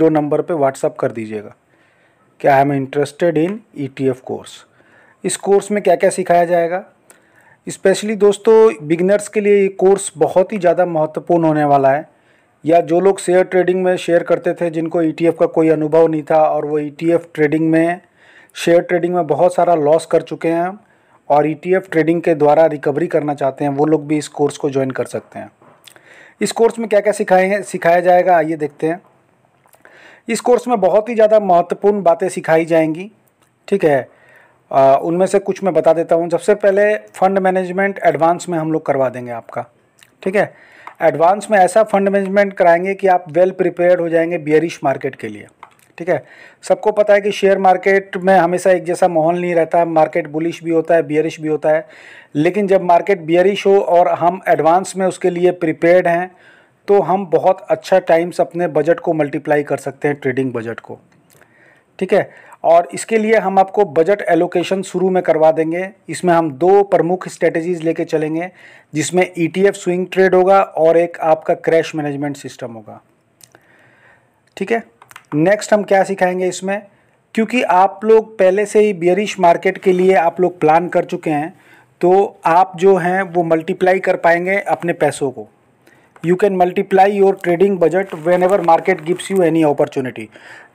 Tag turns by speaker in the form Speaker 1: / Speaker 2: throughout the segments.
Speaker 1: जो नंबर पे व्हाट्सअप कर दीजिएगा कि I am interested in ETF course इस कोर्स में क्या क्या सिखाया जाएगा स्पेशली दोस्तों बिगनर्स के लिए ये कोर्स बहुत ही ज़्यादा महत्वपूर्ण होने वाला है या जो लोग शेयर ट्रेडिंग में शेयर करते थे जिनको ई e का कोई अनुभव नहीं था और वो ई e ट्रेडिंग में शेयर ट्रेडिंग में बहुत सारा लॉस कर चुके हैं और ई e ट्रेडिंग के द्वारा रिकवरी करना चाहते हैं वो लोग भी इस कोर्स को ज्वाइन कर सकते हैं इस कोर्स में क्या क्या सिखाएंगे सिखाया जाएगा आइए देखते हैं इस कोर्स में बहुत ही ज़्यादा महत्वपूर्ण बातें सिखाई जाएंगी ठीक है उनमें से कुछ मैं बता देता हूँ सबसे पहले फ़ंड मैनेजमेंट एडवांस में हम लोग करवा देंगे आपका ठीक है एडवांस में ऐसा फंड मैनेजमेंट कराएंगे कि आप वेल प्रिपेयर्ड हो जाएंगे बियरिश मार्केट के लिए ठीक है सबको पता है कि शेयर मार्केट में हमेशा एक जैसा माहौल नहीं रहता है मार्केट बुलिश भी होता है बियरिश भी होता है लेकिन जब मार्केट बियरिश हो और हम एडवांस में उसके लिए प्रिपेयर्ड हैं तो हम बहुत अच्छा टाइम्स अपने बजट को मल्टीप्लाई कर सकते हैं ट्रेडिंग बजट को ठीक है और इसके लिए हम आपको बजट एलोकेशन शुरू में करवा देंगे इसमें हम दो प्रमुख स्ट्रेटजीज लेके चलेंगे जिसमें ईटीएफ स्विंग ट्रेड होगा और एक आपका क्रैश मैनेजमेंट सिस्टम होगा ठीक है नेक्स्ट हम क्या सिखाएंगे इसमें क्योंकि आप लोग पहले से ही बियरिश मार्केट के लिए आप लोग प्लान कर चुके हैं तो आप जो हैं वो मल्टीप्लाई कर पाएंगे अपने पैसों को you can multiply your trading budget whenever market gives you any opportunity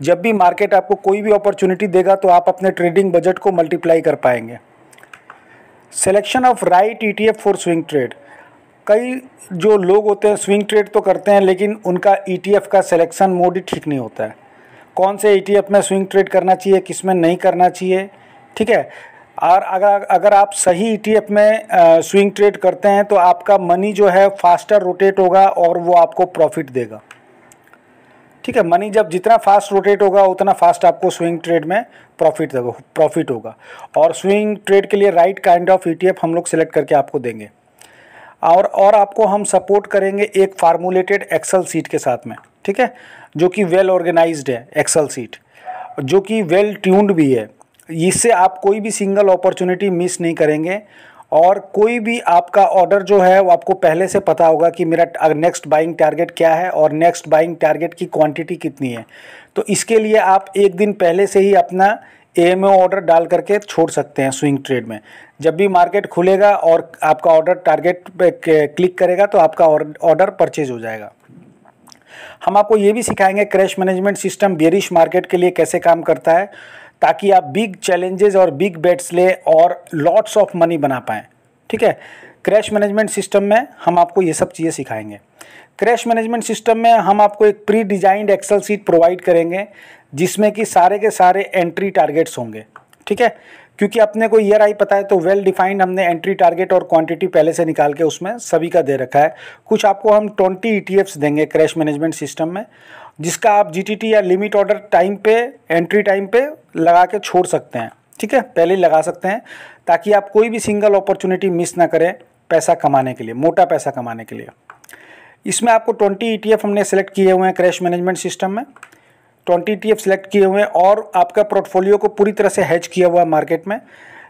Speaker 1: जब भी मार्केट आपको कोई भी अपॉर्चुनिटी देगा तो आप अपने ट्रेडिंग बजट को मल्टीप्लाई कर पाएंगे selection of right E T F for swing trade कई जो लोग होते हैं स्विंग ट्रेड तो करते हैं लेकिन उनका ई टी एफ का सिलेक्शन मोड ही ठीक नहीं होता है कौन से ई टी एफ में स्विंग ट्रेड करना चाहिए किस में नहीं करना चाहिए ठीक है और अगर अगर आप सही ईटीएफ e में आ, स्विंग ट्रेड करते हैं तो आपका मनी जो है फास्टर रोटेट होगा और वो आपको प्रॉफिट देगा ठीक है मनी जब जितना फास्ट रोटेट होगा उतना फास्ट आपको स्विंग ट्रेड में प्रॉफिट देगा प्रॉफिट होगा और स्विंग ट्रेड के लिए राइट काइंड ऑफ ईटीएफ हम लोग सेलेक्ट करके आपको देंगे और और आपको हम सपोर्ट करेंगे एक फार्मूलेटेड एक्सल सीट के साथ में ठीक है जो कि वेल ऑर्गेनाइज्ड है एक्सल सीट जो कि वेल ट्यून्ड भी है इससे आप कोई भी सिंगल अपॉर्चुनिटी मिस नहीं करेंगे और कोई भी आपका ऑर्डर जो है वो आपको पहले से पता होगा कि मेरा नेक्स्ट बाइंग टारगेट क्या है और नेक्स्ट बाइंग टारगेट की क्वांटिटी कितनी है तो इसके लिए आप एक दिन पहले से ही अपना ए ऑर्डर डाल करके छोड़ सकते हैं स्विंग ट्रेड में जब भी मार्केट खुलेगा और आपका ऑर्डर टारगेट पे क्लिक करेगा तो आपका ऑर्डर परचेज हो जाएगा हम आपको ये भी सिखाएंगे crash management system bearish market के लिए कैसे काम करता है ताकि आप बिग चैलेंजेस और बिग बेट्स ले और लॉट्स ऑफ मनी बना पाएँ ठीक है क्रैश मैनेजमेंट सिस्टम में हम आपको ये सब चीज़ें सिखाएंगे क्रैश मैनेजमेंट सिस्टम में हम आपको एक pre designed Excel sheet provide करेंगे जिसमें कि सारे के सारे एंट्री टारगेट्स होंगे ठीक है क्योंकि अपने को ईयर आई पता है तो वेल डिफाइंड हमने एंट्री टारगेट और क्वांटिटी पहले से निकाल के उसमें सभी का दे रखा है कुछ आपको हम ट्वेंटी ई e देंगे क्रैश मैनेजमेंट सिस्टम में जिसका आप जीटीटी या लिमिट ऑर्डर टाइम पे एंट्री टाइम पे लगा के छोड़ सकते हैं ठीक है पहले ही लगा सकते हैं ताकि आप कोई भी सिंगल अपॉर्चुनिटी मिस ना करें पैसा कमाने के लिए मोटा पैसा कमाने के लिए इसमें आपको ट्वेंटी ई e हमने सेलेक्ट किए हुए हैं क्रैश मैनेजमेंट सिस्टम में ट्वेंटी ई सेलेक्ट किए हुए हैं और आपका पोर्टफोलियो को पूरी तरह से हैच किया हुआ है मार्केट में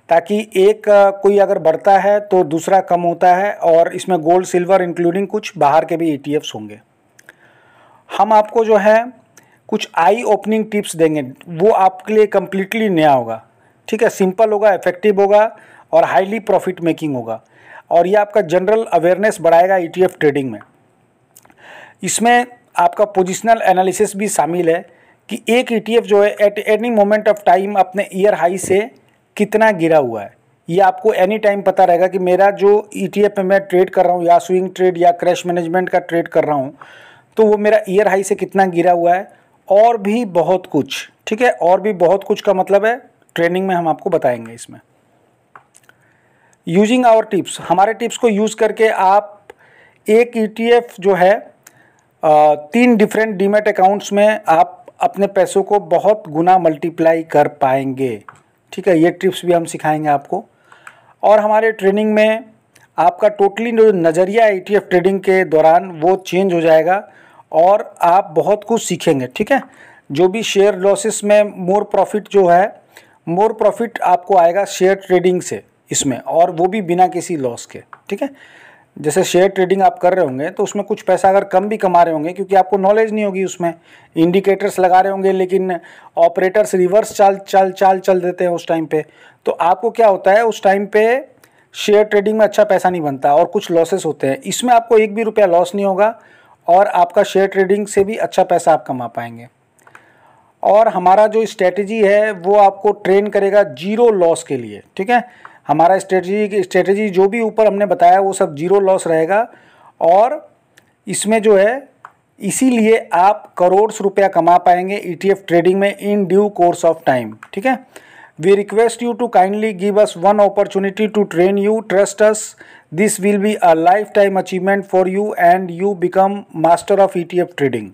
Speaker 1: ताकि एक कोई अगर बढ़ता है तो दूसरा कम होता है और इसमें गोल्ड सिल्वर इंक्लूडिंग कुछ बाहर के भी ई e होंगे हम आपको जो है कुछ आई ओपनिंग टिप्स देंगे वो आपके लिए कम्प्लीटली नया होगा ठीक है सिंपल होगा इफेक्टिव होगा और हाईली प्रॉफिट मेकिंग होगा और ये आपका जनरल अवेयरनेस बढ़ाएगा ईटीएफ e ट्रेडिंग में इसमें आपका पोजिशनल एनालिसिस भी शामिल है कि एक ईटीएफ e जो है at any moment of time अपने ईयर हाई से कितना गिरा हुआ है ये आपको एनी टाइम पता रहेगा कि मेरा जो ईटीएफ e टी मैं ट्रेड कर रहा हूँ या स्विंग ट्रेड या क्रैश मैनेजमेंट का ट्रेड कर रहा हूँ तो वो मेरा ईयर हाई से कितना गिरा हुआ है और भी बहुत कुछ ठीक है और भी बहुत कुछ का मतलब है ट्रेनिंग में हम आपको बताएंगे इसमें यूजिंग आवर टिप्स हमारे टिप्स को यूज़ करके आप एक ई e जो है तीन डिफरेंट डीमेट अकाउंट्स में आप अपने पैसों को बहुत गुना मल्टीप्लाई कर पाएंगे ठीक है ये टिप्स भी हम सिखाएंगे आपको और हमारे ट्रेनिंग में आपका टोटली जो नज़रिया ई ट्रेडिंग के दौरान वो चेंज हो जाएगा और आप बहुत कुछ सीखेंगे ठीक है जो भी शेयर लॉसेस में मोर प्रॉफिट जो है मोर प्रॉफिट आपको आएगा शेयर ट्रेडिंग से इसमें और वो भी बिना किसी लॉस के ठीक है जैसे शेयर ट्रेडिंग आप कर रहे होंगे तो उसमें कुछ पैसा अगर कम भी कमा रहे होंगे क्योंकि आपको नॉलेज नहीं होगी उसमें इंडिकेटर्स लगा रहे होंगे लेकिन ऑपरेटर्स रिवर्स चाल चाल चाल चल देते हैं उस टाइम पे तो आपको क्या होता है उस टाइम पे शेयर ट्रेडिंग में अच्छा पैसा नहीं बनता और कुछ लॉसेस होते हैं इसमें आपको एक भी रुपया लॉस नहीं होगा और आपका शेयर ट्रेडिंग से भी अच्छा पैसा आप कमा पाएंगे और हमारा जो स्ट्रेटजी है वो आपको ट्रेन करेगा जीरो लॉस के लिए ठीक है हमारा स्ट्रेटजी स्ट्रेटजी जो भी ऊपर हमने बताया वो सब जीरो लॉस रहेगा और इसमें जो है इसीलिए आप करोड़ रुपया कमा पाएंगे ईटीएफ e ट्रेडिंग में in due course of time ठीक है we request you to kindly give us one opportunity to train you trust us this a life time achievement for you and you become master of E T F trading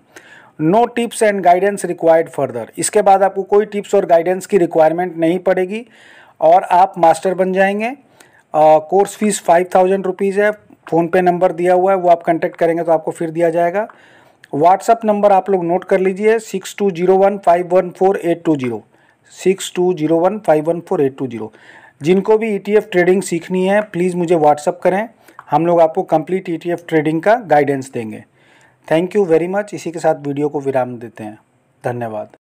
Speaker 1: no tips and guidance required further इसके बाद आपको कोई tips और guidance की requirement नहीं पड़ेगी और आप मास्टर बन जाएंगे course fees five thousand rupees है फ़ोनपे नंबर दिया हुआ है वो आप कंटेक्ट करेंगे तो आपको फिर दिया जाएगा व्हाट्सअप नंबर आप लोग नोट कर लीजिए six two zero one five one four eight two zero six two zero one five one four eight two zero जिनको भी ईटीएफ e ट्रेडिंग सीखनी है प्लीज़ मुझे व्हाट्सअप करें हम लोग आपको कंप्लीट ईटीएफ ट्रेडिंग का गाइडेंस देंगे थैंक यू वेरी मच इसी के साथ वीडियो को विराम देते हैं धन्यवाद